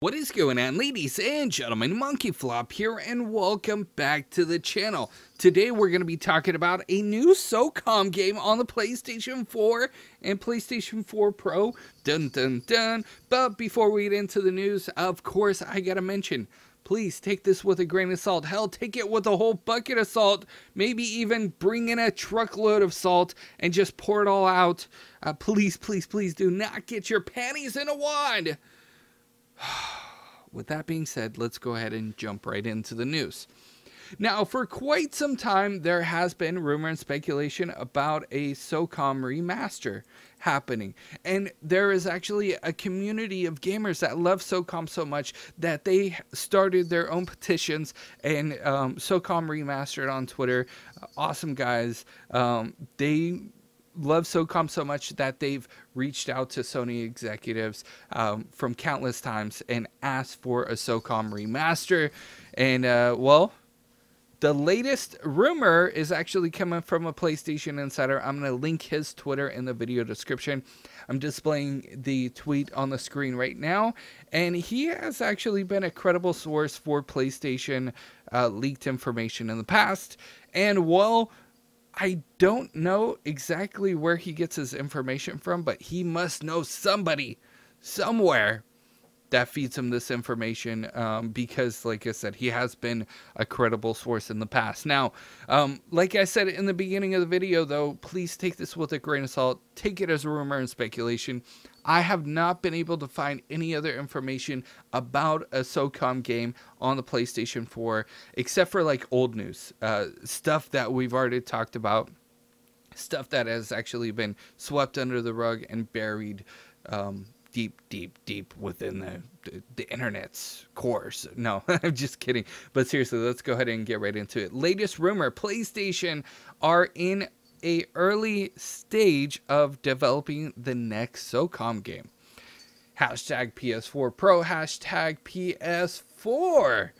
What is going on ladies and gentlemen, Monkey Flop here and welcome back to the channel. Today we're going to be talking about a new SOCOM game on the PlayStation 4 and PlayStation 4 Pro. Dun dun dun. But before we get into the news, of course I gotta mention, please take this with a grain of salt. Hell, take it with a whole bucket of salt. Maybe even bring in a truckload of salt and just pour it all out. Uh, please, please, please do not get your panties in a wad. with that being said, let's go ahead and jump right into the news. Now, for quite some time, there has been rumor and speculation about a SOCOM remaster happening. And there is actually a community of gamers that love SOCOM so much that they started their own petitions and um, SOCOM remastered on Twitter. Awesome guys. Um, they love SOCOM so much that they've reached out to Sony executives um, from countless times and asked for a SOCOM remaster. And uh, well, the latest rumor is actually coming from a PlayStation Insider. I'm going to link his Twitter in the video description. I'm displaying the tweet on the screen right now. And he has actually been a credible source for PlayStation uh, leaked information in the past. And well, I don't know exactly where he gets his information from, but he must know somebody somewhere that feeds him this information um, because, like I said, he has been a credible source in the past. Now, um, like I said in the beginning of the video, though, please take this with a grain of salt. Take it as a rumor and speculation. I have not been able to find any other information about a SOCOM game on the PlayStation 4, except for like old news, uh, stuff that we've already talked about, stuff that has actually been swept under the rug and buried um, deep, deep, deep within the, the, the internet's cores. No, I'm just kidding. But seriously, let's go ahead and get right into it. Latest rumor PlayStation are in a early stage of developing the next SOCOM game. Hashtag PS4 Pro, hashtag PS4.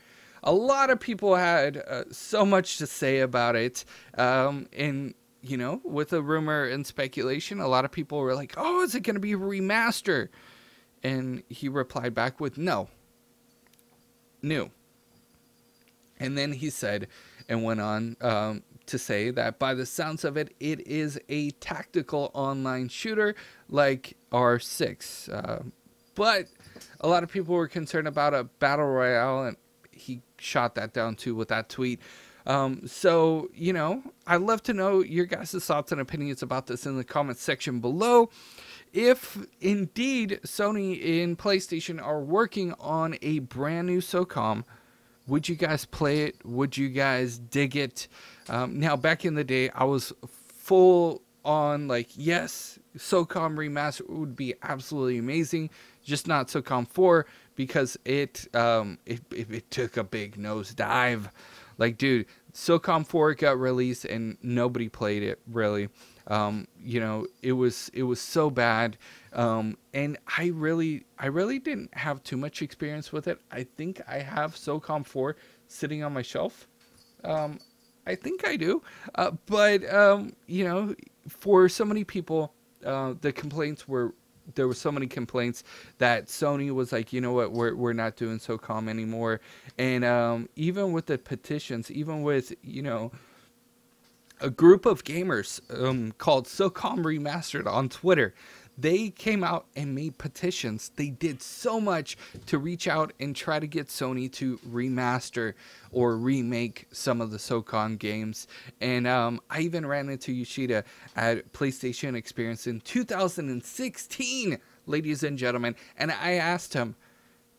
A lot of people had uh, so much to say about it. Um, and, you know, with a rumor and speculation, a lot of people were like, oh, is it going to be a remaster? And he replied back with, no. New. And then he said, and went on um, to say that by the sounds of it, it is a tactical online shooter like R6. Uh, but a lot of people were concerned about a battle royale, and he shot that down too with that tweet. Um, so, you know, I'd love to know your guys' thoughts and opinions about this in the comments section below. If indeed Sony and PlayStation are working on a brand new SOCOM, would you guys play it? Would you guys dig it? Um, now, back in the day, I was full on like, yes, SOCOM remaster would be absolutely amazing. Just not SOCOM 4 because it, um, it, it, it took a big nosedive. Like, dude, SOCOM 4 got released and nobody played it really. Um, you know, it was it was so bad um, and I really, I really didn't have too much experience with it. I think I have SOCOM 4 sitting on my shelf. Um, I think I do. Uh, but, um, you know, for so many people, uh, the complaints were there were so many complaints that Sony was like, you know what, we're, we're not doing SOCOM anymore. And um, even with the petitions, even with, you know, a group of gamers um, called SOCOM Remastered on Twitter they came out and made petitions. They did so much to reach out and try to get Sony to remaster or remake some of the SOCOM games. And um, I even ran into Yoshida at PlayStation Experience in 2016, ladies and gentlemen. And I asked him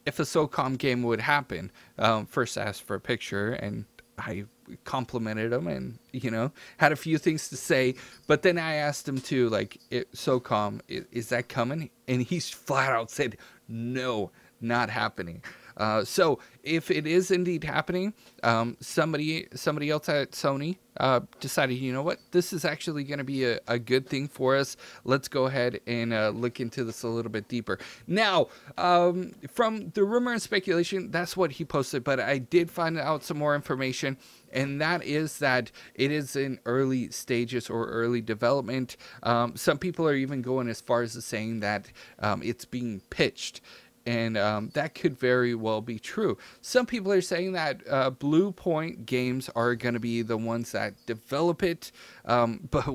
if a SOCOM game would happen. Um, first, I asked for a picture, and I complimented him and you know had a few things to say but then i asked him too like it, so calm is, is that coming and he flat out said no not happening uh, so if it is indeed happening, um, somebody somebody else at Sony uh, decided, you know what, this is actually going to be a, a, good thing for us. Let's go ahead and uh, look into this a little bit deeper. Now, um, from the rumor and speculation, that's what he posted, but I did find out some more information, and that is that it is in early stages or early development. Um, some people are even going as far as saying that um, it's being pitched and um, that could very well be true. Some people are saying that uh, Blue Point games are going to be the ones that develop it, um, but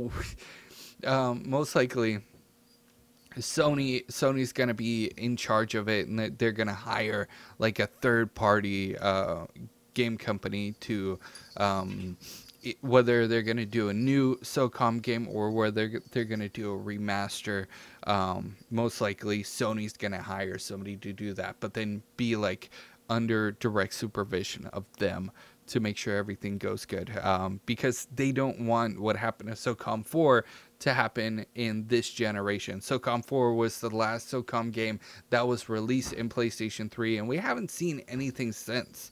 um, most likely Sony Sony's going to be in charge of it, and they're going to hire like a third party uh, game company to um, whether they're going to do a new SOCOM game or whether they're, they're going to do a remaster, um, most likely Sony's going to hire somebody to do that, but then be like under direct supervision of them to make sure everything goes good um, because they don't want what happened to SOCOM 4 to happen in this generation. SOCOM 4 was the last SOCOM game that was released in PlayStation 3, and we haven't seen anything since.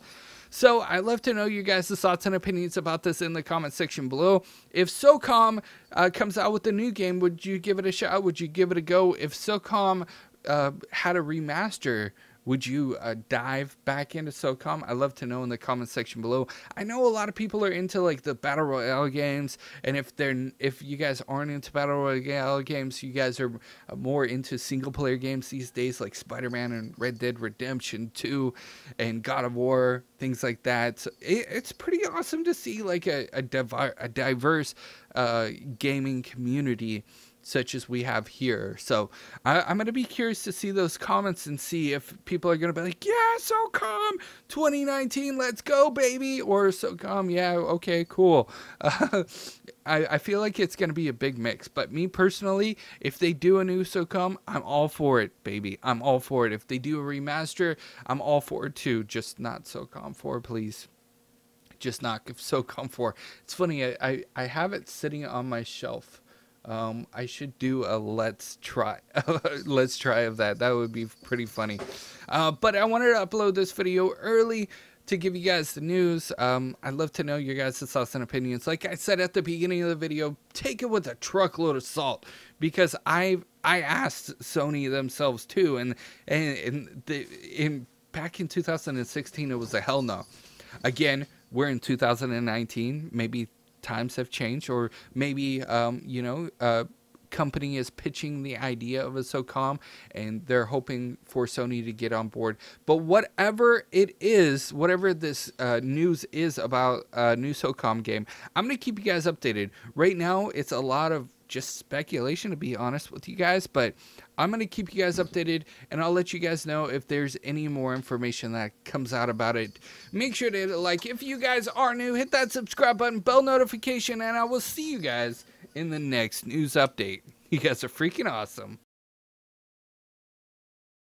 So I'd love to know you guys' thoughts and opinions about this in the comment section below. If SOCOM uh, comes out with a new game, would you give it a shot? Would you give it a go? If SOCOM uh, had a remaster would you uh, dive back into SOCOM? I'd love to know in the comment section below. I know a lot of people are into like the battle royale games, and if they're if you guys aren't into battle royale games, you guys are uh, more into single player games these days, like Spider Man and Red Dead Redemption 2, and God of War, things like that. So it, it's pretty awesome to see like a a, divi- a diverse uh, gaming community such as we have here. So I, am going to be curious to see those comments and see if people are going to be like, yeah, so calm, 2019, let's go, baby, or so calm, yeah, okay, cool. Uh, I, I feel like it's going to be a big mix, but me personally, if they do a new so calm, I'm all for it, baby. I'm all for it. If they do a remaster, I'm all for it too, just not so calm 4, please just not so calm for. It's funny, I, I, I have it sitting on my shelf um, I should do a let's try, let's try of that. That would be pretty funny. Uh, but I wanted to upload this video early to give you guys the news. Um, I'd love to know your guys' thoughts and opinions. Like I said at the beginning of the video, take it with a truckload of salt because I I asked Sony themselves too, and and, and the, in back in 2016 it was a hell no. Again, we're in 2019, maybe times have changed, or maybe um, you know. company is pitching the idea of a SOCOM and they're hoping for Sony to get on board. But whatever it is, whatever this uh, news is about a new SOCOM game, I'm going to keep you guys updated. Right now, it's a lot of just speculation, to be honest with you guys. But I'm going to keep you guys updated and I'll let you guys know if there's any more information that comes out about it. Make sure to like. If you guys are new, hit that subscribe button, bell notification, and I will see you guys in the next news update. You guys are freaking awesome.